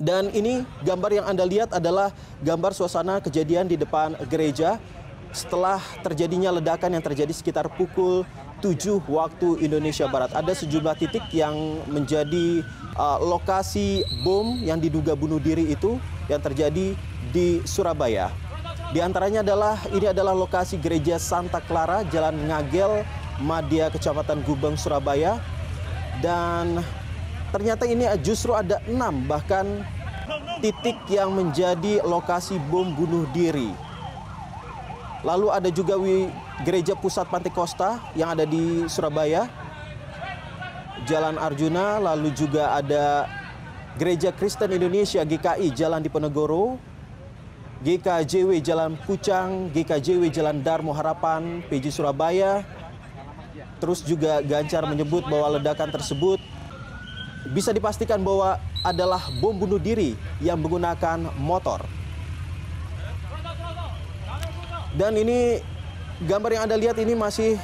Dan ini gambar yang Anda lihat adalah gambar suasana kejadian di depan gereja setelah terjadinya ledakan yang terjadi sekitar pukul 7 waktu Indonesia Barat. Ada sejumlah titik yang menjadi uh, lokasi bom yang diduga bunuh diri itu yang terjadi di Surabaya. Di antaranya adalah ini adalah lokasi gereja Santa Clara, Jalan Ngagel, Madia, Kecamatan Gubeng, Surabaya. Dan Ternyata ini justru ada enam bahkan titik yang menjadi lokasi bom bunuh diri. Lalu ada juga gereja pusat Pantekosta yang ada di Surabaya, Jalan Arjuna, lalu juga ada Gereja Kristen Indonesia GKI Jalan Diponegoro, GKJW Jalan Pucang, GKJW Jalan Darmo Harapan, PJ Surabaya. Terus juga Gancar menyebut bahwa ledakan tersebut bisa dipastikan bahwa adalah bom bunuh diri yang menggunakan motor. Dan ini gambar yang Anda lihat ini masih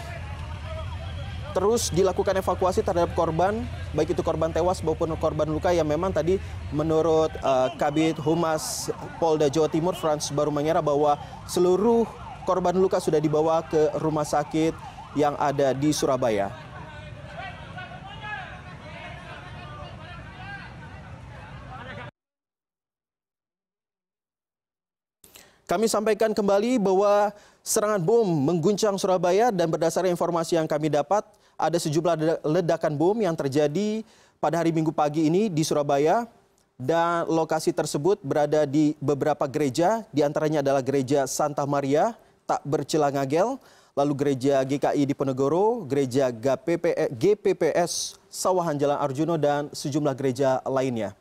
terus dilakukan evakuasi terhadap korban, baik itu korban tewas maupun korban luka yang memang tadi menurut uh, Kabit Humas Polda Jawa Timur Frans Baru menyerah bahwa seluruh korban luka sudah dibawa ke rumah sakit yang ada di Surabaya. Kami sampaikan kembali bahwa serangan bom mengguncang Surabaya dan berdasarkan informasi yang kami dapat, ada sejumlah ledakan bom yang terjadi pada hari Minggu pagi ini di Surabaya dan lokasi tersebut berada di beberapa gereja, diantaranya adalah gereja Santa Maria, tak bercelangagel lalu gereja GKI di Penegoro, gereja GPPS Sawahan Jalan Arjuno, dan sejumlah gereja lainnya.